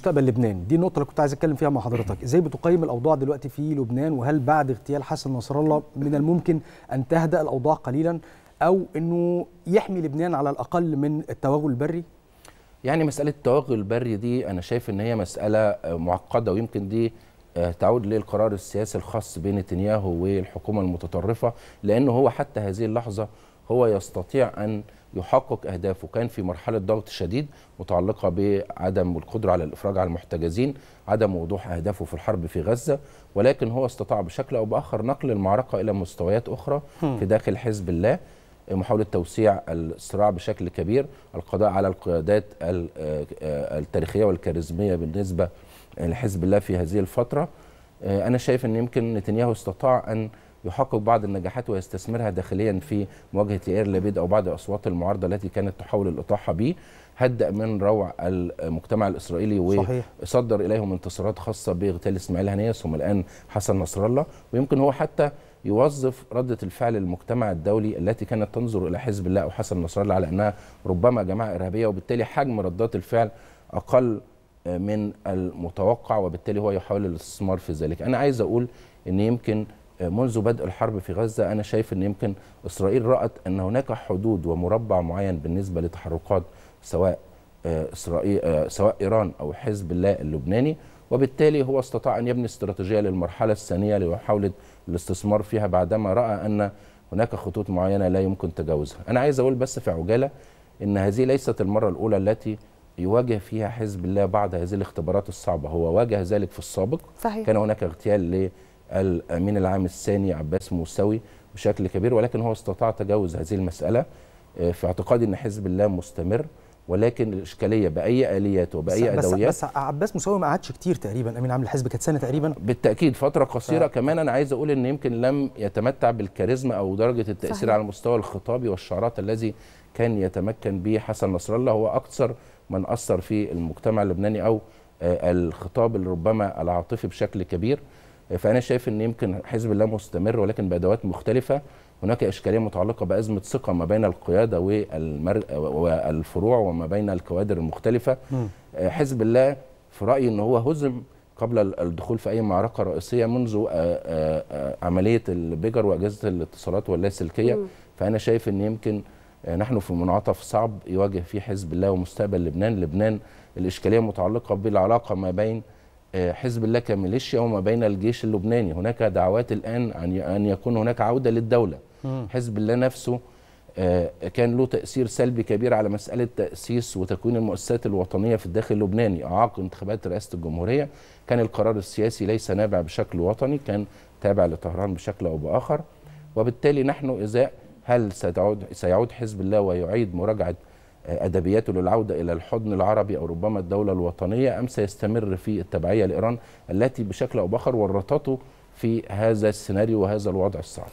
مستقبل لبنان دي النقطه اللي كنت عايز اتكلم فيها مع حضرتك ازاي بتقيم الاوضاع دلوقتي في لبنان وهل بعد اغتيال حسن نصر الله من الممكن ان تهدا الاوضاع قليلا او انه يحمي لبنان على الاقل من التوغل البري يعني مساله التوغل البري دي انا شايف ان هي مساله معقده ويمكن دي آه، تعود للقرار السياسي الخاص بين نتنياهو والحكومه المتطرفه لانه هو حتى هذه اللحظه هو يستطيع ان يحقق اهدافه كان في مرحله ضغط شديد متعلقه بعدم القدره على الافراج عن المحتجزين عدم وضوح اهدافه في الحرب في غزه ولكن هو استطاع بشكل او باخر نقل المعركه الى مستويات اخرى في داخل حزب الله محاولة توسيع الصراع بشكل كبير القضاء على القيادات آه، التاريخية والكاريزمية بالنسبة لحزب الله في هذه الفترة آه، أنا شايف أن يمكن نتنياهو استطاع أن يحقق بعض النجاحات ويستثمرها داخليا في مواجهه لير لبيد او بعض اصوات المعارضه التي كانت تحاول الاطاحه به هدأ من روع المجتمع الاسرائيلي وصدر اليهم انتصارات خاصه باغتيال اسماعيل هنيه ثم الان حسن نصر الله ويمكن هو حتى يوظف ردة الفعل المجتمع الدولي التي كانت تنظر إلى حزب الله أو حسن نصر الله على أنها ربما جماعة إرهابية وبالتالي حجم ردات الفعل أقل من المتوقع وبالتالي هو يحاول الاستثمار في ذلك أنا عايز أقول أن يمكن منذ بدء الحرب في غزة أنا شايف أن يمكن إسرائيل رأت أن هناك حدود ومربع معين بالنسبة لتحركات سواء آه، إسرائيل آه، سواء إيران أو حزب الله اللبناني وبالتالي هو استطاع أن يبني استراتيجية للمرحلة الثانية لمحاولة الاستثمار فيها بعدما رأى أن هناك خطوط معينة لا يمكن تجاوزها أنا عايز أقول بس في عجالة أن هذه ليست المرة الأولى التي يواجه فيها حزب الله بعد هذه الاختبارات الصعبة هو واجه ذلك في السابق صحيح. كان هناك اغتيال الامين العام الثاني عباس موسوي بشكل كبير ولكن هو استطاع تجاوز هذه المساله آه، في اعتقادي ان حزب الله مستمر ولكن الاشكاليه باي اليات وباي بس ادويات بس عباس مساوي ما قعدش كتير تقريبا امين عام الحزب كانت سنه تقريبا بالتاكيد فتره قصيره ف... كمان انا عايز اقول ان يمكن لم يتمتع بالكاريزما او درجه التاثير صحيح. على المستوى الخطابي والشعارات الذي كان يتمكن به حسن نصر الله هو اكثر من اثر في المجتمع اللبناني او آه، الخطاب اللي ربما العاطفي بشكل كبير فانا شايف ان يمكن حزب الله مستمر ولكن بادوات مختلفه هناك اشكاليه متعلقه بازمه ثقه ما بين القياده والمر... والفروع وما بين الكوادر المختلفه م. آه، حزب الله في رايي ان هو هزم قبل الدخول في اي معركه رئيسيه منذ آه، آه، عمليه البيجر واجهزه الاتصالات واللاسلكيه فانا شايف ان يمكن نحن في منعطف صعب يواجه فيه حزب الله ومستقبل لبنان لبنان الاشكاليه متعلقه بالعلاقه ما بين آه، حزب الله كميليشيا وما بين الجيش اللبناني هناك دعوات الآن أن يكون هناك عودة للدولة حزب الله نفسه آه، كان له تأثير سلبي كبير على مسألة تأسيس وتكوين المؤسسات الوطنية في الداخل اللبناني أعاق انتخابات رئاسة الجمهورية كان القرار السياسي ليس نابع بشكل وطني كان تابع لطهران بشكل أو بآخر وبالتالي نحن إذا هل سيعود حزب الله ويعيد مراجعة ادبياته للعوده الى الحضن العربي او ربما الدوله الوطنيه ام سيستمر في التبعيه لايران التي بشكل او باخر ورطته في هذا السيناريو وهذا الوضع الصعب